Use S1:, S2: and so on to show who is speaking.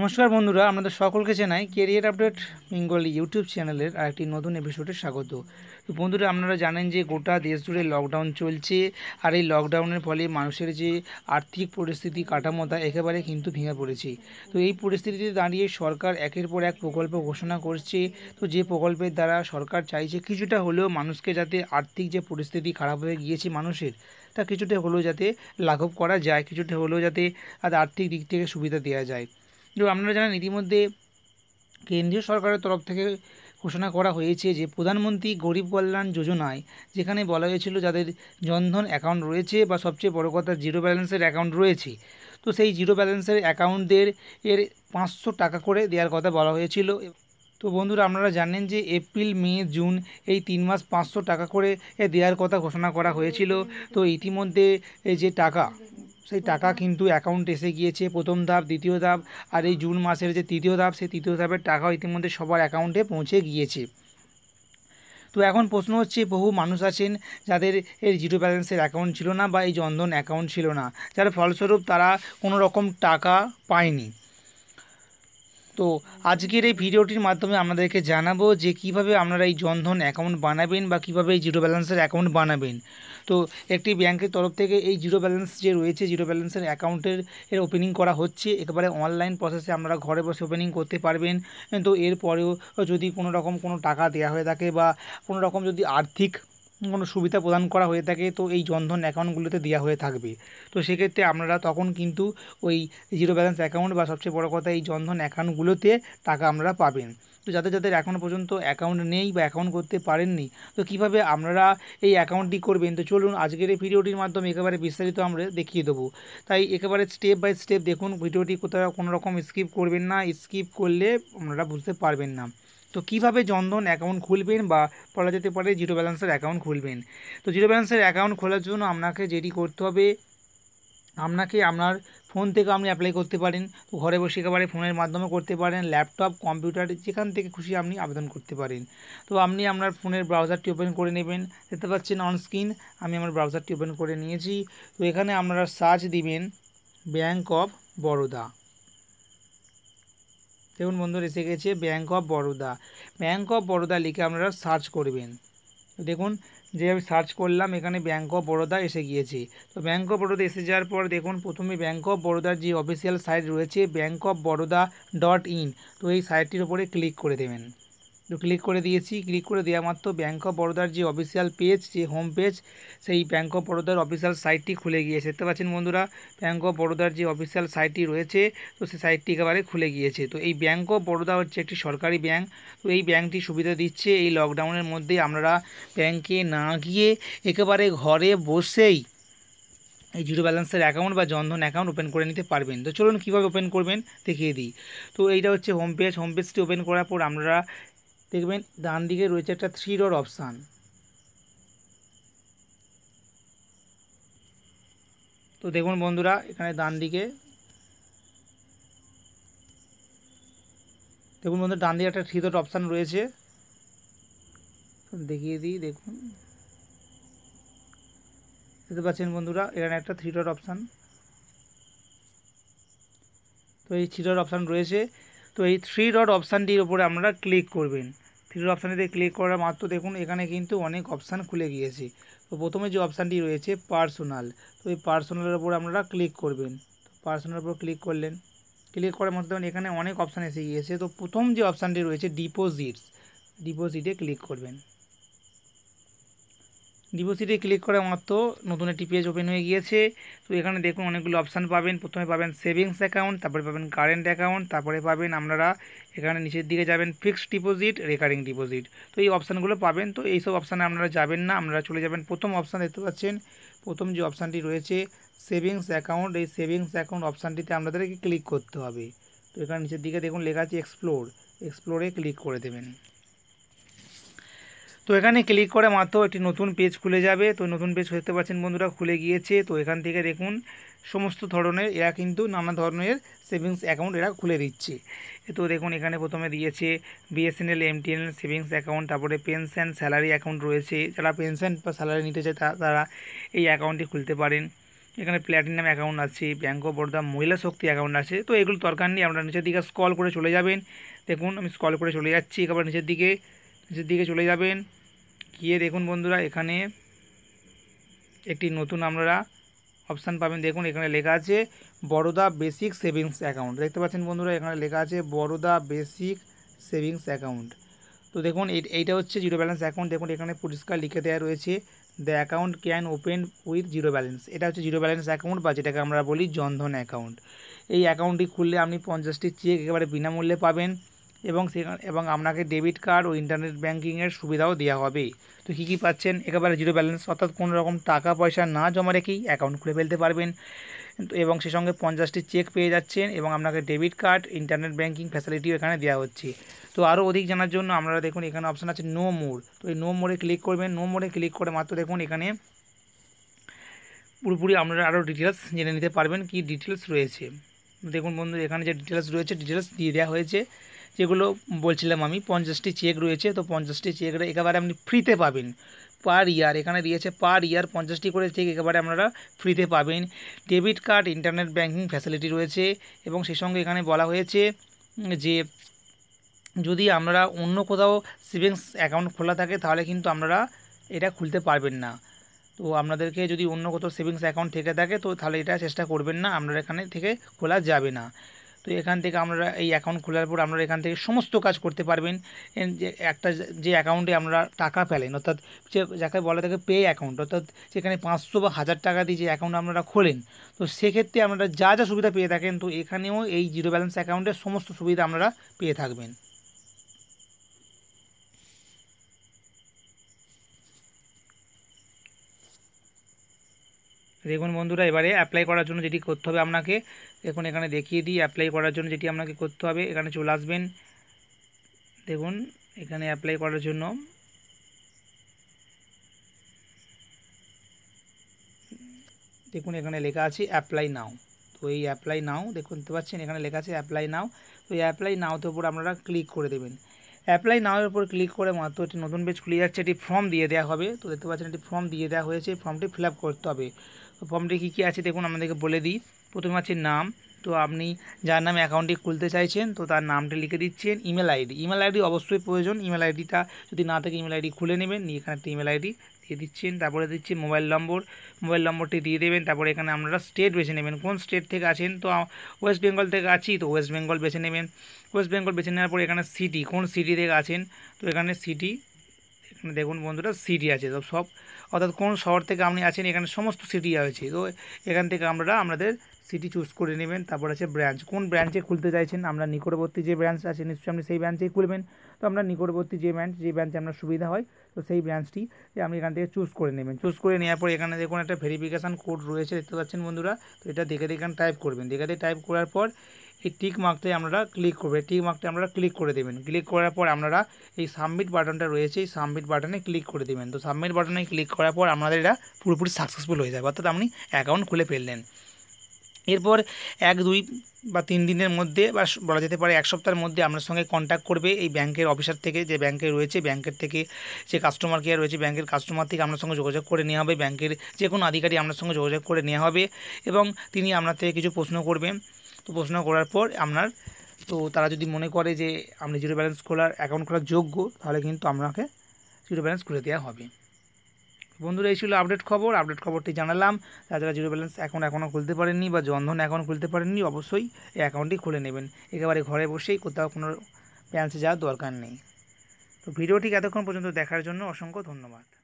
S1: নমস্কার বন্ধুরা আমাদের সকলকে জানাই কেরিয়ার আপডেট বেঙ্গলি ইউটিউব চ্যানেলের আরেকটি নতুন এপিসোডে স্বাগত তো বন্ধুরা আপনারা জানেন যে গোটা দেশ জুড়ে লকডাউন চলছে আর এই লকডাউনের ফলে মানুষের যে আর্থিক পরিস্থিতি কাঠামো তা একেবারে কিন্তু ভেঙে পড়েছে তো এই পরিস্থিতিতে দাঁড়িয়ে সরকার একের পর এক প্রকল্প ঘোষণা করছে তো যে প্রকল্পের দ্বারা সরকার চাইছে কিছুটা হলেও মানুষকে যাতে আর্থিক যে পরিস্থিতি খারাপ হয়ে গিয়েছে মানুষের তা কিছুটা হলেও যাতে লাঘব করা যায় কিছুটা হলেও যাতে আর্থিক দিক থেকে সুবিধা দেওয়া যায় তো আপনারা জানেন ইতিমধ্যে কেন্দ্রীয় সরকারের তরফ থেকে ঘোষণা করা হয়েছে যে প্রধানমন্ত্রী গরিব কল্যাণ যোজনায় যেখানে বলা হয়েছিল যাদের জনধন অ্যাকাউন্ট রয়েছে বা সবচেয়ে বড় কথা জিরো ব্যালেন্সের অ্যাকাউন্ট রয়েছে তো সেই জিরো ব্যালেন্সের অ্যাকাউন্টদের এর পাঁচশো টাকা করে দেওয়ার কথা বলা হয়েছিল তো বন্ধুরা আপনারা জানেন যে এপ্রিল মে জুন এই তিন মাস পাঁচশো টাকা করে দেওয়ার কথা ঘোষণা করা হয়েছিল তো ইতিমধ্যে এই যে টাকা সেই টাকা কিন্তু অ্যাকাউন্ট এসে গিয়েছে প্রথম ধাপ দ্বিতীয় ধাপ আর এই জুন মাসের যে তৃতীয় ধাপ সেই তৃতীয় ধাপের টাকা ইতিমধ্যে সবার অ্যাকাউন্টে পৌঁছে গিয়েছে তো এখন প্রশ্ন হচ্ছে বহু মানুষ আছেন যাদের এর জিরো ব্যালেন্সের অ্যাকাউন্ট ছিল না বা এই জনধন অ্যাকাউন্ট ছিল না যার ফলস্বরূপ তারা কোনো রকম টাকা পায়নি তো আজকের এই ভিডিওটির মাধ্যমে আপনাদেরকে জানাবো যে কিভাবে আপনারা এই জনধন অ্যাকাউন্ট বানাবেন বা কিভাবে এই জিরো ব্যালেন্সের অ্যাকাউন্ট বানাবেন তো একটি ব্যাংকের তরফ থেকে এই জিরো ব্যালেন্স যে রয়েছে জিরো ব্যালেন্সের অ্যাকাউন্টের এর ওপেনিং করা হচ্ছে একেবারে অনলাইন প্রসেসে আপনারা ঘরে বসে ওপেনিং করতে পারবেন তো এরপরেও যদি কোনো রকম কোনো টাকা দেওয়া হয়ে থাকে বা কোনো রকম যদি আর্থিক কোনো সুবিধা প্রদান করা হয়ে থাকে তো এই জনধন অ্যাকাউন্টগুলোতে দেওয়া হয়ে থাকবে তো সেক্ষেত্রে আপনারা তখন কিন্তু ওই জিরো ব্যালেন্স অ্যাকাউন্ট বা সবচেয়ে বড় কথা এই জনধন অ্যাকাউন্টগুলোতে টাকা আমরা পাবেন তো যাদের যাদের এখনও পর্যন্ত অ্যাকাউন্ট নেই বা অ্যাকাউন্ট করতে পারেননি তো কিভাবে আপনারা এই অ্যাকাউন্টটি করবেন তো চলুন আজকের এই ভিডিওটির মাধ্যমে একেবারে বিস্তারিত আমরা দেখিয়ে দেবো তাই একেবারে স্টেপ বাই স্টেপ দেখুন ভিডিওটি কোথাও কোনো রকম স্কিপ করবেন না স্কিপ করলে আপনারা বুঝতে পারবেন না তো কিভাবে জনধন অ্যাকাউন্ট খুলবেন বা বলা যেতে পারে জিরো ব্যালেন্সের অ্যাকাউন্ট খুলবেন তো জিরো ব্যালেন্সের অ্যাকাউন্ট খোলার জন্য আপনাকে যেটি করতে হবে আপনাকে আপনার ফোন থেকে আপনি অ্যাপ্লাই করতে পারেন তো ঘরে বসে একেবারে ফোনের মাধ্যমে করতে পারেন ল্যাপটপ কম্পিউটার যেখান থেকে খুশি আপনি আবেদন করতে পারেন তো আপনি আপনার ফোনের ব্রাউজারটি ওপেন করে নেবেন দেখতে পাচ্ছেন অন স্ক্রিন আমি আমার ব্রাউজারটি ওপেন করে নিয়েছি তো এখানে আপনারা সার্চ দিবেন ব্যাঙ্ক অফ বরোদা দেখুন বন্ধুর এসে গেছে bank of Baroda bank of Baroda লিখে আপনারা সার্চ করবেন দেখুন যে আমি সার্চ করলাম এখানে ব্যাঙ্ক অফ বরোদা এসে গিয়েছে তো ব্যাঙ্ক অফ বরোদা এসে যাওয়ার পর দেখুন প্রথমে ব্যাঙ্ক অফ বরোদার যে অফিসিয়াল সাইট রয়েছে bank of Baroda dot in তো এই সাইটটির উপরে ক্লিক করে দেবেন ক্লিক করে দিয়েছি ক্লিক করে দেওয়া মাত্র ব্যাঙ্ক অফ বরোদার যে অফিসিয়াল পেজ যে হোম পেজ সেই ব্যাঙ্ক অফ বরোদার অফিসিয়াল সাইটটি খুলে গিয়েছে দেখতে পাচ্ছেন বন্ধুরা ব্যাঙ্ক অফ বরোদার যে অফিসিয়াল সাইটটি রয়েছে তো সেই সাইটটি একেবারে খুলে গিয়েছে তো এই ব্যাঙ্ক অফ বরোদা হচ্ছে একটি সরকারি ব্যাঙ্ক তো এই ব্যাঙ্কটি সুবিধা দিচ্ছে এই লকডাউনের মধ্যে আমরা ব্যাঙ্কে না গিয়ে একেবারে ঘরে বসেই এই জিরো ব্যালেন্সের অ্যাকাউন্ট বা জনধন অ্যাকাউন্ট ওপেন করে নিতে পারবেন তো চলুন কীভাবে ওপেন করবেন দেখিয়ে দিই তো এইটা হচ্ছে হোম পেজ হোম পেজটি ওপেন করার পর আমরা দেখবেন ডান দিকে রয়েছে একটা থ্রি ডট অপশান তো দেখুন বন্ধুরা এখানে ডান দিকে দেখুন বন্ধুরা ডান দিকে একটা থ্রি ডট অপশান রয়েছে দেখিয়ে দিই দেখুন দেখতে পাচ্ছেন বন্ধুরা এখানে একটা থ্রি ডট অপশান তো এই থ্রি ডট অপশান রয়েছে তো এই থ্রি ডট অপশানটির উপরে আপনারা ক্লিক করবেন থ্রির অপশানেতে ক্লিক করার মাত্র দেখুন এখানে কিন্তু অনেক অপশান খুলে গিয়েছে তো প্রথমে যে অপশানটি রয়েছে পার্সোনাল তো এই পার্সোনালের ওপর আপনারা ক্লিক করবেন তো পার্সোনাল উপর ক্লিক করলেন ক্লিক করার মধ্যে এখানে অনেক অপশান এসে গিয়েছে তো প্রথম যে অপশানটি রয়েছে ডিপোজিটস ডিপোজিটে ক্লিক করবেন ডিপোজিটে ক্লিক করা মাত্র নতুন একটি পেজ ওপেন হয়ে গিয়েছে তো এখানে দেখুন অনেকগুলো অপশান পাবেন প্রথমে পাবেন সেভিংস অ্যাকাউন্ট তারপরে পাবেন কারেন্ট অ্যাকাউন্ট তারপরে পাবেন আপনারা এখানে নিচের দিকে যাবেন ফিক্সড ডিপোজিট রেকারিং ডিপোজিট তো এই অপশানগুলো পাবেন তো এইসব অপশানে আপনারা যাবেন না আপনারা চলে যাবেন প্রথম অপশান দেখতে পাচ্ছেন প্রথম যে অপশানটি রয়েছে সেভিংস অ্যাকাউন্ট এই সেভিংস অ্যাকাউন্ট অপশানটিতে আপনাদেরকে ক্লিক করতে হবে তো এখানে নিচের দিকে দেখুন লেখা আছে এক্সপ্লোর এক্সপ্লোরে ক্লিক করে দেবেন তো এখানে ক্লিক করে মাত্র একটি নতুন পেজ খুলে যাবে তো নতুন পেজ দেখতে পাচ্ছেন বন্ধুরা খুলে গিয়েছে তো এখান থেকে দেখুন সমস্ত ধরনের এরা কিন্তু নানা ধরনের সেভিংস অ্যাকাউন্ট এরা খুলে দিচ্ছে তো দেখুন এখানে প্রথমে দিয়েছে বিএসএনএল এমটিএল সেভিংস অ্যাকাউন্ট তারপরে পেনশন স্যালারি অ্যাকাউন্ট রয়েছে যারা পেনশন বা স্যালারি নিতে চায় তারা এই অ্যাকাউন্টটি খুলতে পারেন এখানে প্ল্যাটিনাম অ্যাকাউন্ট আছে bank of Baroda Mahila Shakti account আছে তো এগুলো দরকার নেই আপনারা নিচের দিকে স্কল করে চলে যাবেন দেখুন আমি স্কল করে চলে যাচ্ছি এবার নিচের দিকে নিচের দিকে চলে যাবেন গিয়ে দেখুন বন্ধুরা এখানে একটি নতুন আমরা অপশান পাবেন দেখুন এখানে লেখা আছে বড়দা বেসিক সেভিংস অ্যাকাউন্ট দেখতে পাচ্ছেন বন্ধুরা এখানে লেখা আছে বড়দা বেসিক সেভিংস অ্যাকাউন্ট তো দেখুন এইটা হচ্ছে জিরো ব্যালেন্স অ্যাকাউন্ট দেখুন এখানে পরিষ্কার লিখে দেওয়া রয়েছে the account can open with zero balance এটা হচ্ছে জিরো ব্যালেন্স অ্যাকাউন্ট বা যেটাকে আমরা বলি জনধন অ্যাকাউন্ট এই অ্যাকাউন্টটি খুললে আপনি পঞ্চাশটি চেক একেবারে বিনামূল্যে পাবেন এবং সেখানে এবং আপনাকে ডেবিট কার্ড ও ইন্টারনেট ব্যাঙ্কিংয়ের সুবিধাও দেওয়া হবে তো কী কী পাচ্ছেন একেবারে জিরো ব্যালেন্স অর্থাৎ কোনো রকম টাকা পয়সা না জমা রেখেই অ্যাকাউন্ট খুলে ফেলতে পারবেন এবং সে সঙ্গে পঞ্চাশটি চেক পেয়ে যাচ্ছেন এবং আপনাকে ডেবিট কার্ড ইন্টারনেট ব্যাঙ্কিং ফ্যাসিলিটিও এখানে দেওয়া হচ্ছে তো আরও অধিক জানার জন্য আপনারা দেখুন এখানে অপশান আছে নো মোড় তো এই নো মোড়ে ক্লিক করবেন নো মোড়ে ক্লিক করে মাত্র দেখুন এখানে পুরোপুরি আপনারা আরও ডিটেলস জেনে নিতে পারবেন কি ডিটেলস রয়েছে দেখুন বন্ধু এখানে যে ডিটেলস রয়েছে ডিটেলস দিয়ে দেওয়া হয়েছে যেগুলো বলছিলাম আমি পঞ্চাশটি চেক রয়েছে তো পঞ্চাশটি চেক একেবারে আপনি ফ্রিতে পাবেন পার ইয়ার এখানে দিয়েছে পার ইয়ার পঞ্চাশটি করে চেক একেবারে আপনারা ফ্রিতে পাবেন debit card internet banking facility রয়েছে এবং সেই সঙ্গে এখানে বলা হয়েছে যে যদি আপনারা অন্য কোথাও সেভিংস অ্যাকাউন্ট খোলা থাকে তাহলে কিন্তু আপনারা এটা খুলতে পারবেন না তো আপনাদেরকে যদি অন্য কোথাও সেভিংস অ্যাকাউন্ট থেকে থাকে তো তাহলে এটা চেষ্টা করবেন না আপনারা এখানে থেকে খোলা যাবে না তো এখান থেকে আমরা এই অ্যাকাউন্ট খোলার পর আপনারা এখান থেকে সমস্ত কাজ করতে পারবেন যে একটা যে অ্যাকাউন্টে আমরা টাকা ফেলেন অর্থাৎ যে যাকে বলা থাকে পে অ্যাকাউন্ট অর্থাৎ সেখানে পাঁচশো বা হাজার টাকা দিয়ে যে অ্যাকাউন্ট আপনারা খোলেন তো সেক্ষেত্রে আপনারা যা যা সুবিধা পেয়ে থাকেন তো এখানেও এই জিরো ব্যালেন্স অ্যাকাউন্টের সমস্ত সুবিধা আপনারা পেয়ে থাকবেন দেখুন বন্ধুরা এবারে অ্যাপ্লাই করার জন্য যেটি করতে হবে আপনাকে দেখুন এখানে দেখিয়ে দিই অ্যাপ্লাই করার জন্য যেটি আপনাকে করতে হবে এখানে চলে আসবেন দেখুন এখানে অ্যাপ্লাই করার জন্য দেখুন এখানে লেখা আছে অ্যাপ্লাই নাও তো এই অ্যাপ্লাই নাও দেখুন দেখতে পাচ্ছেন এখানে লেখা আছে অ্যাপ্লাই নাও তো এই অ্যাপ্লাই নাওতে উপর আপনারা ক্লিক করে দেবেন অ্যাপ্লাই নাওয়ের উপর ক্লিক করে মাত্র একটি নতুন পেজ খুলে যাচ্ছে এটি ফর্ম দিয়ে দেওয়া হবে তো দেখতে পাচ্ছেন একটি ফর্ম দিয়ে দেওয়া হয়েছে ফর্মটি ফিল করতে হবে ফর্মটি কী কী আছে দেখুন আমাদেরকে বলে দিই প্রথমে আছে নাম তো আপনি যার নামে অ্যাকাউন্টটি খুলতে চাইছেন তো তার নামটি লিখে দিচ্ছেন ইমেল আইডি ইমেল আইডি অবশ্যই প্রয়োজন ইমেল আইডিটা যদি না থাকে ইমেল আইডি খুলে নেবেন নিয়ে এখানে একটা ইমেল আইডি দিয়ে দিচ্ছেন তারপরে দিচ্ছি মোবাইল নম্বর মোবাইল নম্বরটি দিয়ে দেবেন তারপরে এখানে আপনারা স্টেট বেছে নেবেন কোন স্টেট থেকে আছেন তো ওয়েস্ট বেঙ্গল থেকে আছি তো ওয়েস্ট বেঙ্গল বেছে নেবেন ওয়েস্ট বেঙ্গল বেছে নেওয়ার পর এখানে সিটি কোন সিটি থেকে আছেন তো এখানে সিটি এখানে দেখুন বন্ধুরা সিটি আছে সব সব অর্থাৎ কোন শহর থেকে আপনি আছেন এখানে সমস্ত সিটি রয়েছে তো এখান থেকে আমরা আমাদের সিটি চুজ করে নেবেন তারপর আছে ব্রাঞ্চ কোন ব্রাঞ্চে খুলতে চাইছেন আমরা নিকটবর্তী যে ব্রাঞ্চ আছে নিশ্চয়ই আপনি সেই ব্রাঞ্চেই খুলবেন তো আমরা নিকটবর্তী যে ব্রাঞ্চ যে ব্রাঞ্চে আপনার সুবিধা হয় তো সেই ব্রাঞ্চটি আপনি এখান থেকে চুজ করে নেবেন চুজ করে নেওয়ার পর এখানে দেখুন একটা ভেরিফিকেশান কোড রয়েছে দেখতে পাচ্ছেন বন্ধুরা তো এটা দেখে দেখে টাইপ করবেন দেখে দেখে টাইপ করার পর এই টিক মার্কটাই আপনারা ক্লিক করবেন টিক মার্কটা আপনারা ক্লিক করে দেবেন ক্লিক করার পর আপনারা এই সাবমিট বাটনটা রয়েছে এই সাবমিট বাটনে ক্লিক করে দেবেন তো সাবমিট বাটনে ক্লিক করার পর আপনাদের এটা পুরোপুরি সাকসেসফুল হয়ে যাবে অর্থাৎ আপনি অ্যাকাউন্ট খুলে ফেললেন এরপর এক দুই বা তিন দিনের মধ্যে বা বলা যেতে পারে এক সপ্তাহের মধ্যে আপনার সঙ্গে কন্ট্যাক্ট করবে এই ব্যাংকের অফিসার থেকে যে ব্যাংকে রয়েছে ব্যাংকের থেকে যে কাস্টমার কেয়ার রয়েছে ব্যাংকের কাস্টমার থেকে আপনার সঙ্গে যোগাযোগ করে নেওয়া হবে ব্যাংকের যে কোনো আধিকারিক আপনার সঙ্গে যোগাযোগ করে নেওয়া হবে এবং তিনি আপনার থেকে কিছু প্রশ্ন করবেন তো প্রশ্ন করার পর আপনার তো তারা যদি মনে করে যে আপনি জিরো ব্যালেন্স খোলার অ্যাকাউন্ট খোলার যোগ্য তাহলে কিন্তু আপনাকে জিরো ব্যালেন্স খুলে দেওয়া হবে বন্ধুরা এই ছিল আপডেট খবর আপডেট খবরটি জানালাম তারা যারা জিরো ব্যালেন্স অ্যাকাউন্ট এখনও খুলতে পারেননি বা জনধন অ্যাকাউন্ট খুলতে পারেননি অবশ্যই এই অ্যাকাউন্টটি খুলে নেবেন একেবারে ঘরে বসেই কোথাও কোনো ব্যালেন্সে যাওয়ার দরকার নেই তো ভিডিওটি এতক্ষণ পর্যন্ত দেখার জন্য অসংখ্য ধন্যবাদ